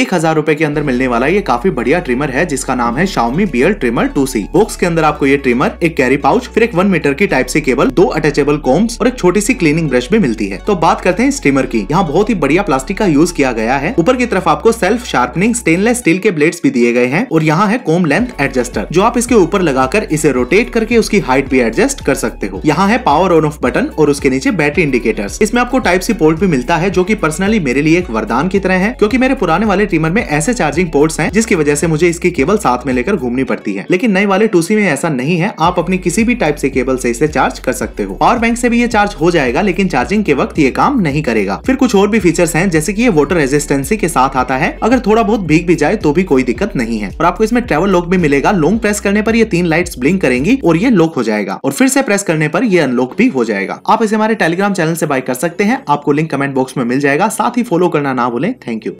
एक हजार रूपए के अंदर मिलने वाला ये काफी बढ़िया ट्रिमर है जिसका नाम है Xiaomi beard trimmer two C box के अंदर आपको ये ट्रिमर एक कैरी पाउच फिर एक वन मीटर की टाइप सी केबल दो अटैचेबल कोम्स और एक छोटी सी क्लीनिंग ब्रश भी मिलती है तो बात करते हैं इस ट्रिमर की यहाँ बहुत ही बढ़िया प्लास्टिक का यूज किया गया है ऊपर की तरफ आपको सेल्फ शार्पनिंग स्टेनलेस स्टील के ब्लेड्स भी दिए गए हैं और यहाँ है कोम लेंथ एडजस्टर जो आप इसके ऊपर लगाकर इसे रोटेट करके उसकी हाइट भी एडजस्ट कर सकते हो यहाँ है पावर ऑन ऑफ बटन और उसके नीचे बैटरी इंडिकेटर इसमें आपको टाइप सी पोर्ट भी मिलता है जो की पर्सनली मेरे लिए एक वरदान की तरह है क्योंकि मेरे पुराने वाले वाले ट्रिमर में ऐसे चार्जिंग पोर्ट्स हैं जिसकी वजह से मुझे इसकी केबल साथ में लेकर घूमनी पड़ती है लेकिन नए वाले टूसी में ऐसा नहीं है आप अपनी किसी भी टाइप से केबल से इसे चार्ज कर सकते हो पावर बैंक से भी ये चार्ज हो जाएगा लेकिन चार्जिंग के वक्त ये काम नहीं करेगा फिर कुछ और भी फीचर्स हैं जैसे की ये वोटर रेजिस्टेंसी के साथ आता है अगर थोड़ा बहुत भीग भी जाए तो भी कोई दिक्कत नहीं है और आपको इसमें ट्रेवल लॉक भी मिलेगा लॉन्ग प्रेस करने पर ये तीन लाइट्स ब्लिंक करेंगी और ये लॉक हो जाएगा और फिर से प्रेस करने पर ये अनलॉक भी हो जाएगा आप इसे हमारे टेलीग्राम चैनल से बाय कर सकते हैं आपको लिंक कमेंट बॉक्स में मिल जाएगा साथ ही फॉलो करना ना भूलें थैंक यू